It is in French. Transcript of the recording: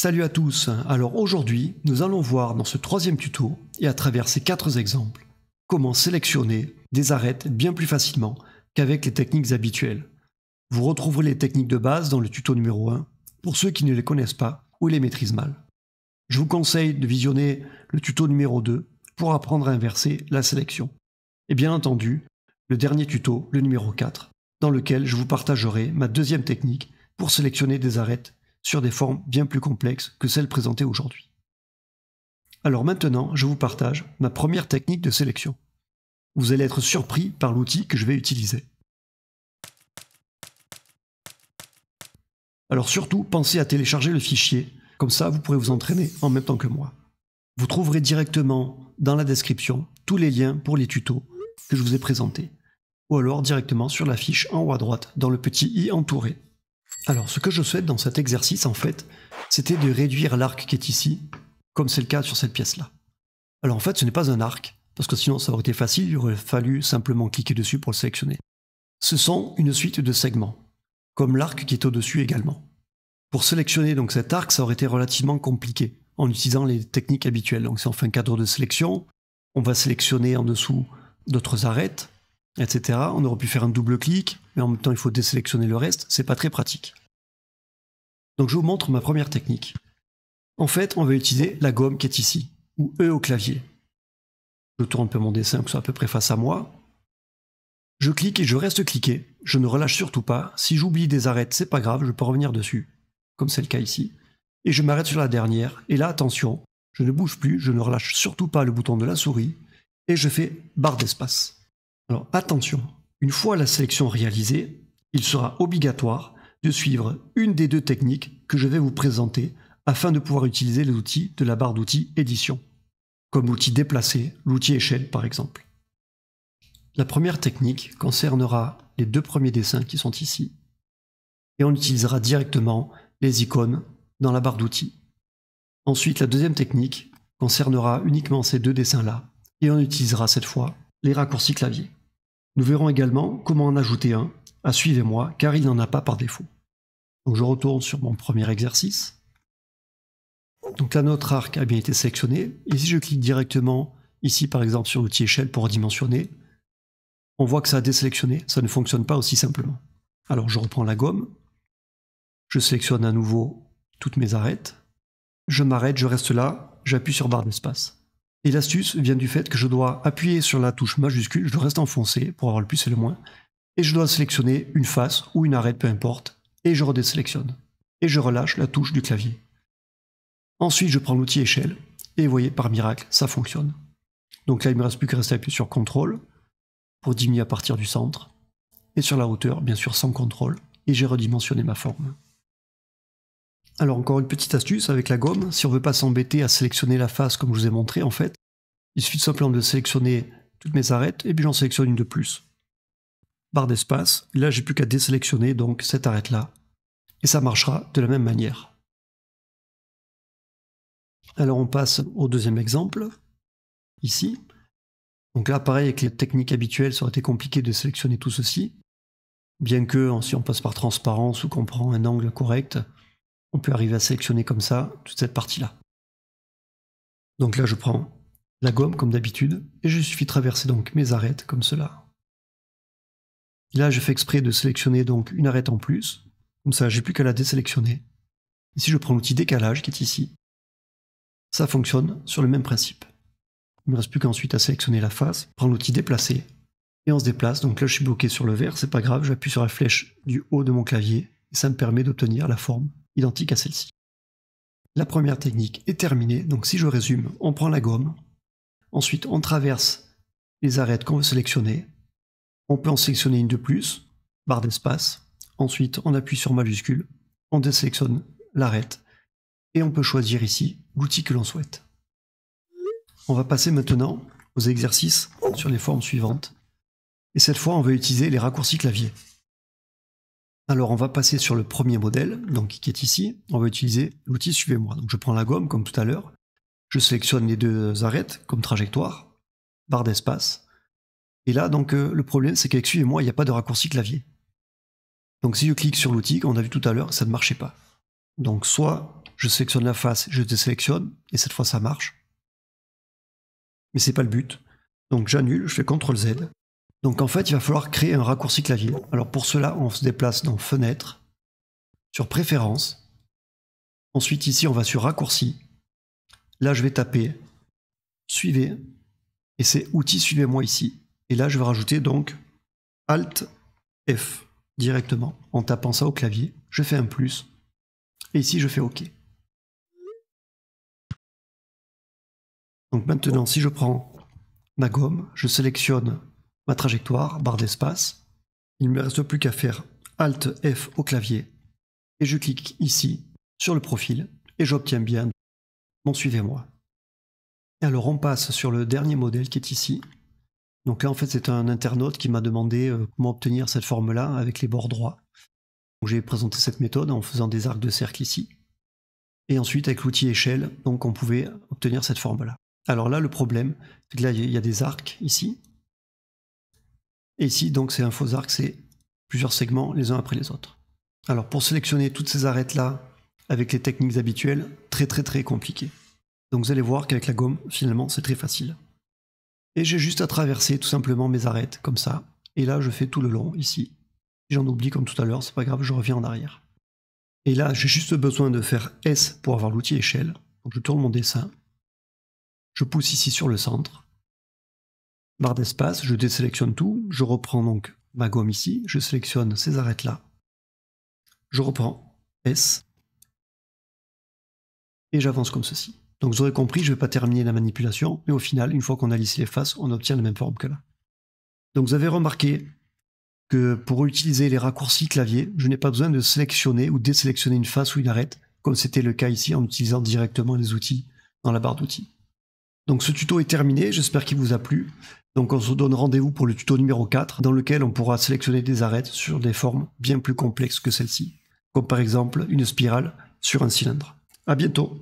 Salut à tous, alors aujourd'hui nous allons voir dans ce troisième tuto et à travers ces quatre exemples comment sélectionner des arêtes bien plus facilement qu'avec les techniques habituelles. Vous retrouverez les techniques de base dans le tuto numéro 1 pour ceux qui ne les connaissent pas ou les maîtrisent mal. Je vous conseille de visionner le tuto numéro 2 pour apprendre à inverser la sélection. Et bien entendu, le dernier tuto, le numéro 4, dans lequel je vous partagerai ma deuxième technique pour sélectionner des arêtes sur des formes bien plus complexes que celles présentées aujourd'hui. Alors maintenant, je vous partage ma première technique de sélection. Vous allez être surpris par l'outil que je vais utiliser. Alors surtout, pensez à télécharger le fichier, comme ça vous pourrez vous entraîner en même temps que moi. Vous trouverez directement dans la description tous les liens pour les tutos que je vous ai présentés, ou alors directement sur la fiche en haut à droite dans le petit i entouré. Alors, ce que je souhaite dans cet exercice, en fait, c'était de réduire l'arc qui est ici, comme c'est le cas sur cette pièce-là. Alors en fait, ce n'est pas un arc, parce que sinon ça aurait été facile, il aurait fallu simplement cliquer dessus pour le sélectionner. Ce sont une suite de segments, comme l'arc qui est au-dessus également. Pour sélectionner donc cet arc, ça aurait été relativement compliqué, en utilisant les techniques habituelles. Donc si on fait un cadre de sélection, on va sélectionner en dessous d'autres arêtes, on aurait pu faire un double clic, mais en même temps, il faut désélectionner le reste. C'est pas très pratique. Donc, je vous montre ma première technique. En fait, on va utiliser la gomme qui est ici, ou E au clavier. Je tourne un peu mon dessin, que ce soit à peu près face à moi. Je clique et je reste cliqué. Je ne relâche surtout pas. Si j'oublie des arêtes, c'est pas grave, je peux revenir dessus, comme c'est le cas ici. Et je m'arrête sur la dernière. Et là, attention, je ne bouge plus, je ne relâche surtout pas le bouton de la souris. Et je fais barre d'espace. Alors attention, une fois la sélection réalisée, il sera obligatoire de suivre une des deux techniques que je vais vous présenter afin de pouvoir utiliser les outils de la barre d'outils édition, comme l'outil déplacé, l'outil échelle par exemple. La première technique concernera les deux premiers dessins qui sont ici, et on utilisera directement les icônes dans la barre d'outils. Ensuite, la deuxième technique concernera uniquement ces deux dessins-là, et on utilisera cette fois les raccourcis clavier. Nous verrons également comment en ajouter un à suivez moi car il n'en a pas par défaut. Donc je retourne sur mon premier exercice. Donc là notre arc a bien été sélectionné et si je clique directement ici par exemple sur l'outil échelle pour redimensionner, on voit que ça a désélectionné, ça ne fonctionne pas aussi simplement. Alors je reprends la gomme, je sélectionne à nouveau toutes mes arêtes, je m'arrête, je reste là, j'appuie sur barre d'espace. Et l'astuce vient du fait que je dois appuyer sur la touche majuscule, je reste enfoncé pour avoir le plus et le moins, et je dois sélectionner une face ou une arête, peu importe, et je redésélectionne. Et je relâche la touche du clavier. Ensuite, je prends l'outil échelle, et vous voyez, par miracle, ça fonctionne. Donc là, il ne me reste plus qu'à rester appuyé sur CTRL pour diminuer à partir du centre, et sur la hauteur, bien sûr, sans contrôle, et j'ai redimensionné ma forme. Alors encore une petite astuce avec la gomme, si on ne veut pas s'embêter à sélectionner la face comme je vous ai montré en fait, il suffit simplement de sélectionner toutes mes arêtes et puis j'en sélectionne une de plus. Barre d'espace, là j'ai plus qu'à désélectionner donc cette arête là. Et ça marchera de la même manière. Alors on passe au deuxième exemple, ici. Donc là pareil avec les techniques habituelles ça aurait été compliqué de sélectionner tout ceci. Bien que hein, si on passe par transparence ou qu'on prend un angle correct, on peut arriver à sélectionner comme ça toute cette partie-là. Donc là, je prends la gomme comme d'habitude, et je suffit de traverser donc mes arêtes comme cela. là, je fais exprès de sélectionner donc une arête en plus, comme ça, j'ai plus qu'à la désélectionner. Et si je prends l'outil décalage qui est ici, ça fonctionne sur le même principe. Il ne me reste plus qu'ensuite à sélectionner la face, prends l'outil déplacer, et on se déplace. Donc là, je suis bloqué sur le vert, c'est pas grave, j'appuie sur la flèche du haut de mon clavier, et ça me permet d'obtenir la forme identique à celle-ci. La première technique est terminée, donc si je résume, on prend la gomme, ensuite on traverse les arêtes qu'on veut sélectionner, on peut en sélectionner une de plus, barre d'espace, ensuite on appuie sur majuscule, on désélectionne l'arête, et on peut choisir ici l'outil que l'on souhaite. On va passer maintenant aux exercices sur les formes suivantes, et cette fois on va utiliser les raccourcis clavier. Alors on va passer sur le premier modèle, donc qui est ici. On va utiliser l'outil Suivez-moi. Donc je prends la gomme comme tout à l'heure. Je sélectionne les deux arêtes comme trajectoire, barre d'espace. Et là donc euh, le problème c'est qu'avec Suivez-moi il n'y a pas de raccourci clavier. Donc si je clique sur l'outil, qu'on on a vu tout à l'heure, ça ne marchait pas. Donc soit je sélectionne la face, je désélectionne, et cette fois ça marche. Mais c'est pas le but. Donc j'annule, je fais CTRL Z, donc en fait, il va falloir créer un raccourci clavier. Alors pour cela, on se déplace dans Fenêtre, sur Préférences. Ensuite ici, on va sur Raccourci. Là, je vais taper Suivez. Et c'est Outils, suivez-moi ici. Et là, je vais rajouter donc Alt F directement en tapant ça au clavier. Je fais un plus. Et ici, je fais OK. Donc maintenant, si je prends ma gomme, je sélectionne ma trajectoire, barre d'espace. Il me reste plus qu'à faire Alt F au clavier et je clique ici sur le profil et j'obtiens bien mon suivez-moi. alors on passe sur le dernier modèle qui est ici. Donc là en fait c'est un internaute qui m'a demandé euh, comment obtenir cette forme là avec les bords droits. J'ai présenté cette méthode en faisant des arcs de cercle ici. Et ensuite avec l'outil échelle, donc on pouvait obtenir cette forme là. Alors là le problème, c'est que là il y a des arcs ici, et ici, donc, c'est un faux arc, c'est plusieurs segments les uns après les autres. Alors, pour sélectionner toutes ces arêtes-là avec les techniques habituelles, très très très compliqué. Donc, vous allez voir qu'avec la gomme, finalement, c'est très facile. Et j'ai juste à traverser tout simplement mes arêtes, comme ça. Et là, je fais tout le long, ici. Si j'en oublie, comme tout à l'heure, c'est pas grave, je reviens en arrière. Et là, j'ai juste besoin de faire S pour avoir l'outil échelle. je tourne mon dessin. Je pousse ici sur le centre barre d'espace, je désélectionne tout, je reprends donc ma gomme ici, je sélectionne ces arêtes-là, je reprends S, et j'avance comme ceci. Donc vous aurez compris, je ne vais pas terminer la manipulation, mais au final, une fois qu'on a lissé les faces, on obtient la même forme que là. Donc vous avez remarqué que pour utiliser les raccourcis clavier, je n'ai pas besoin de sélectionner ou désélectionner une face ou une arête, comme c'était le cas ici en utilisant directement les outils dans la barre d'outils. Donc ce tuto est terminé, j'espère qu'il vous a plu. Donc on se donne rendez-vous pour le tuto numéro 4 dans lequel on pourra sélectionner des arêtes sur des formes bien plus complexes que celle-ci, comme par exemple une spirale sur un cylindre. À bientôt